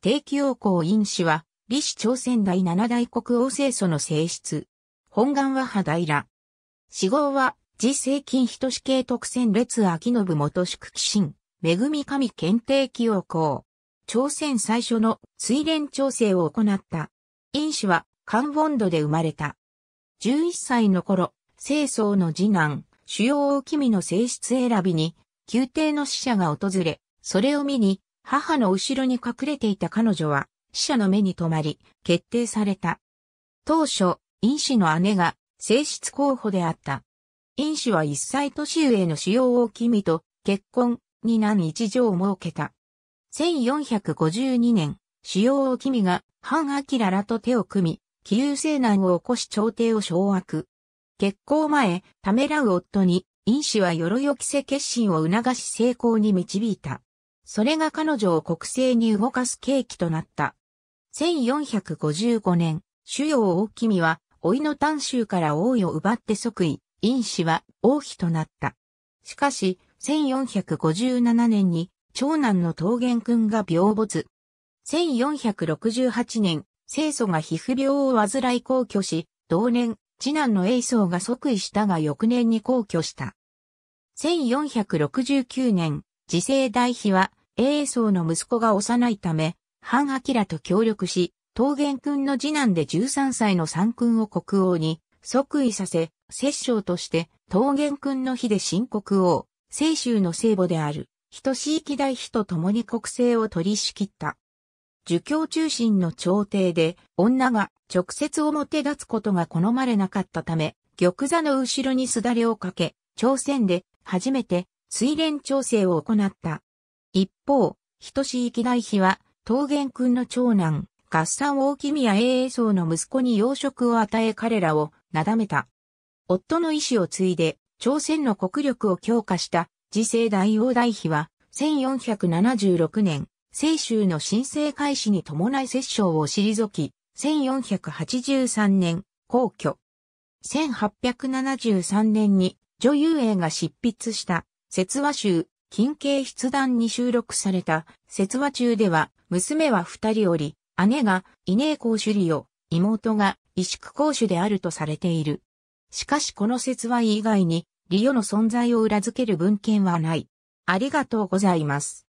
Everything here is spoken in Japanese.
定期王公院氏は、李氏朝鮮第七大国王清祖の性質。本願は派平、ら。死号は、自政金人死刑特選列秋信元宿寄進、恵み神検定期王公。朝鮮最初の水連調整を行った。院氏は、関本土で生まれた。11歳の頃、清宗の次男、主要王君の性質選びに、宮廷の使者が訪れ、それを見に、母の後ろに隠れていた彼女は、死者の目に留まり、決定された。当初、因子の姉が、正室候補であった。因子は一歳年上の使用を君と、結婚、に難一条を設けた。1452年、使用を君が、半明らと手を組み、気流西難を起こし朝廷を掌握。結婚前、ためらう夫に、因子は鎧を着せ決心を促し成功に導いた。それが彼女を国政に動かす契機となった。1455年、主要大君は、老いの丹州から王位を奪って即位、因子は王妃となった。しかし、1457年に、長男の桃源君が病没。1468年、清祖が皮膚病を患い皇居し、同年、次男の英宗が即位したが翌年に皇居した。1469年、次世代妃は英宗の息子が幼いため、藩明と協力し、桃源君の次男で13歳の三君を国王に即位させ、摂政として桃源君の日で新国王、清州の聖母である、人地域大妃と共に国政を取り仕切った。儒教中心の朝廷で、女が直接表立つことが好まれなかったため、玉座の後ろにすだれをかけ、朝鮮で初めて水蓮調整を行った一方、人志き大妃は、桃源君の長男、合算大木宮英英宗の息子に養殖を与え彼らを、なだめた。夫の意志を継いで、朝鮮の国力を強化した、次世代王大妃は、1476年、清州の申請開始に伴い摂政を退き、1483年、皇居。1873年に、女優英が執筆した、説話集、近景筆談に収録された、説話中では、娘は二人おり、姉が稲江公主里を、妹が萎縮公主であるとされている。しかしこの説話以外に、リオの存在を裏付ける文献はない。ありがとうございます。